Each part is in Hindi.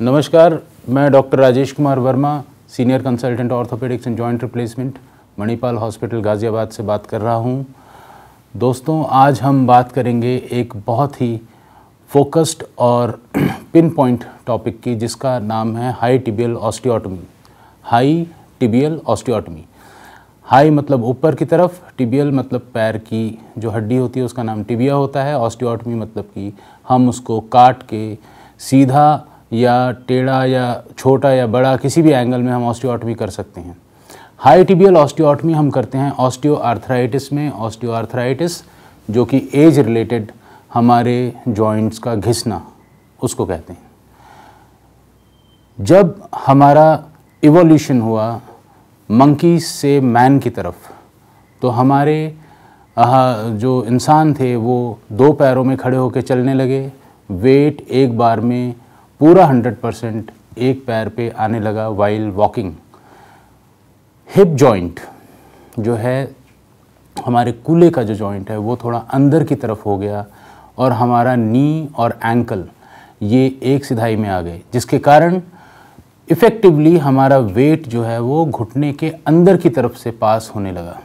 नमस्कार मैं doctor Rajesh Kumar Verma senior consultant orthopaedics and joint replacement Manipal hospital Ghaziabad से बात कर रहा हूँ दोस्तों आज हम बात करेंगे एक बहुत ही फोकस्ड और पिन पॉइंट टॉपिक की जिसका नाम है high tibial osteotomy high tibial osteotomy high मतलब ऊपर की तरफ टिबियल मतलब पैर की जो हड्डी होती है उसका नाम टिबिया होता है ऑस्टियोटमी मतलब कि हम उसको काट के सीधा या टेढ़ा या छोटा या बड़ा किसी भी एंगल में हम ऑस्टियोटमी कर सकते हैं हाई टिबियल ऑस्टियोटमी हम करते हैं ऑस्टियो आर्थराइटिस में ऑस्टियोआर्थराइटिस जो कि एज रिलेटेड हमारे जॉइंट्स का घिसना उसको कहते हैं जब हमारा इवोल्यूशन हुआ मंकी से मैन की तरफ तो हमारे जो इंसान थे वो दो पैरों में खड़े होकर चलने लगे वेट एक बार में पूरा हंड्रेड परसेंट एक पैर पे आने लगा वाइल वॉकिंग हिप जॉइंट जो है हमारे कूल्हे का जो जॉइंट है वो थोड़ा अंदर की तरफ हो गया और हमारा नी और एंकल ये एक सिधाई में आ गए जिसके कारण इफ़ेक्टिवली हमारा वेट जो है वो घुटने के अंदर की तरफ से पास होने लगा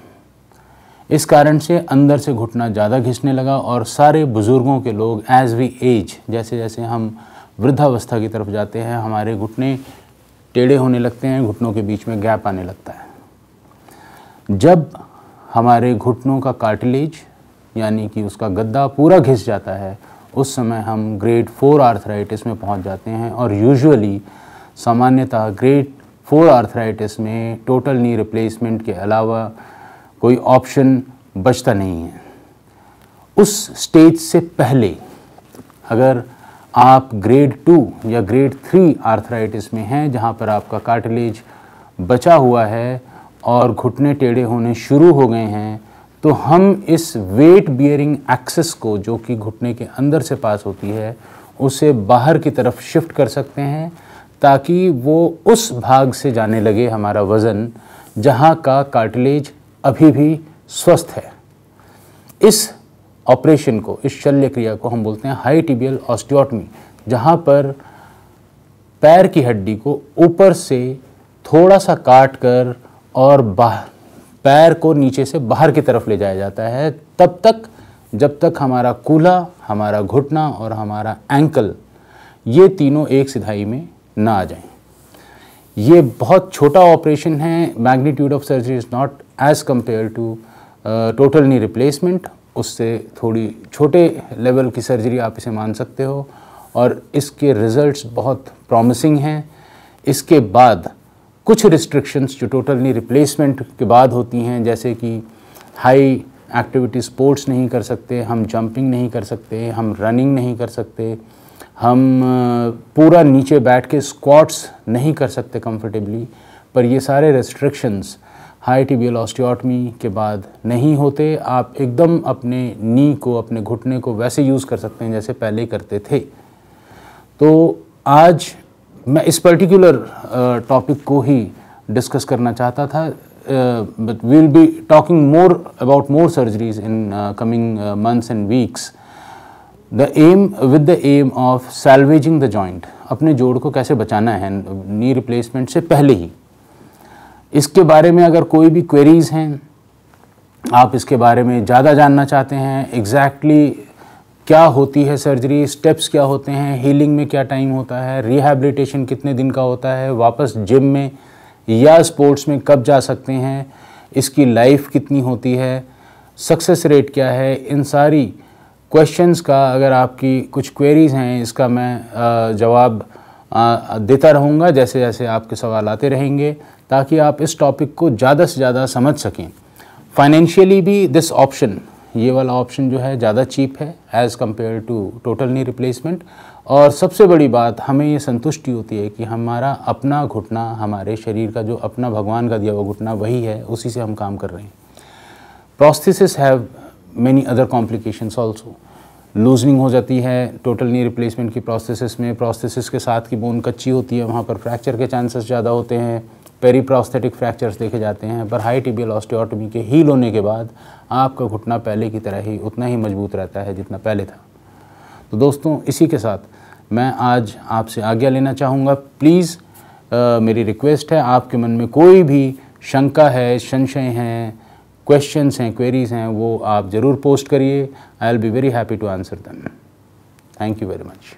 इस कारण से अंदर से घुटना ज़्यादा घिसने लगा और सारे बुज़ुर्गों के लोग एज वी एज जैसे जैसे हम वृद्धावस्था की तरफ जाते हैं हमारे घुटने टेढ़े होने लगते हैं घुटनों के बीच में गैप आने लगता है जब हमारे घुटनों का कार्टिलेज यानी कि उसका गद्दा पूरा घिस जाता है उस समय हम ग्रेड फोर आर्थराइटिस में पहुंच जाते हैं और यूजुअली सामान्यतः ग्रेड फोर आर्थराइटिस में टोटल नी रिप्लेसमेंट के अलावा कोई ऑप्शन बचता नहीं है उस स्टेज से पहले अगर आप ग्रेड टू या ग्रेड थ्री आर्थराइटिस में हैं जहाँ पर आपका कार्टिलेज बचा हुआ है और घुटने टेढ़े होने शुरू हो गए हैं तो हम इस वेट बियरिंग एक्सेस को जो कि घुटने के अंदर से पास होती है उसे बाहर की तरफ शिफ्ट कर सकते हैं ताकि वो उस भाग से जाने लगे हमारा वज़न जहाँ का कार्टिलेज अभी भी स्वस्थ है इस ऑपरेशन को इस शल्य क्रिया को हम बोलते हैं हाई टिबियल ऑस्टियोटमी जहाँ पर पैर की हड्डी को ऊपर से थोड़ा सा काट कर और बाहर पैर को नीचे से बाहर की तरफ ले जाया जाता है तब तक जब तक हमारा कूल्हा हमारा घुटना और हमारा एंकल ये तीनों एक सिधाई में ना आ जाएं ये बहुत छोटा ऑपरेशन है magnitude of surgery is not as compare to total knee replacement उससे थोड़ी छोटे लेवल की सर्जरी आप इसे मान सकते हो और इसके रिज़ल्ट्स बहुत प्रॉमिसिंग हैं इसके बाद कुछ रिस्ट्रिक्शंस जो टोटली रिप्लेसमेंट के बाद होती हैं जैसे कि हाई एक्टिविटी स्पोर्ट्स नहीं कर सकते हम जंपिंग नहीं कर सकते हम रनिंग नहीं कर सकते हम पूरा नीचे बैठ के स्क्वाट्स नहीं कर सकते कंफर्टेबली पर ये सारे रेस्ट्रिक्शंस हाई टिबियल ऑस्टियोटमी के बाद नहीं होते आप एकदम अपने नी को अपने घुटने को वैसे यूज़ कर सकते हैं जैसे पहले करते थे तो आज मैं इस पर्टिकुलर टॉपिक को ही डिस्कस करना चाहता था but we'll be talking more about more surgeries in coming months and weeks the aim with the aim of salvaging the joint अपने जोड़ को कैसे बचाना है नी रिप्लेसमेंट से पहले ही इसके बारे में अगर कोई भी क्वेरीज़ हैं आप इसके बारे में ज़्यादा जानना चाहते हैं एग्जैक्टली exactly क्या होती है सर्जरी स्टेप्स क्या होते हैं हीलिंग में क्या टाइम होता है रिहैबिलिटेशन कितने दिन का होता है वापस जिम में या स्पोर्ट्स में कब जा सकते हैं इसकी लाइफ कितनी होती है सक्सेस रेट क्या है इन सारी क्वेश्चंस का अगर आपकी कुछ क्वेरीज़ हैं इसका मैं जवाब देता रहूँगा जैसे जैसे आपके सवाल आते रहेंगे ताकि आप इस टॉपिक को ज़्यादा से ज़्यादा समझ सकें फाइनेंशियली भी दिस ऑप्शन ये वाला ऑप्शन जो है ज़्यादा चीप है as compare to total knee replacement और सबसे बड़ी बात हमें ये संतुष्टि होती है कि हमारा अपना घुटना हमारे शरीर का जो अपना भगवान का दिया हुआ घुटना वही है उसी से हम काम कर रहे हैं prosthesis have many other complications also loosening हो जाती है टोटल नी रिप्लेसमेंट की प्रोसेसिस में प्रोसेसिस के साथ की बोन कच्ची होती है वहाँ पर फ्रैक्चर के चांसेस ज़्यादा होते हैं पेरी प्रोस्थेटिक फ्रैक्चर्स देखे जाते हैं पर हाई टिबियल ऑस्टियोटोमी के हील होने के बाद आपका घुटना पहले की तरह ही उतना ही मजबूत रहता है जितना पहले था तो दोस्तों इसी के साथ मैं आज आपसे आज्ञा लेना चाहूँगा प्लीज़ मेरी रिक्वेस्ट है आपके मन में कोई भी शंका है संशय हैं क्वेश्चंस हैं क्वेरीज हैं वो आप ज़रूर पोस्ट करिए I will be very happy to answer them thank you very much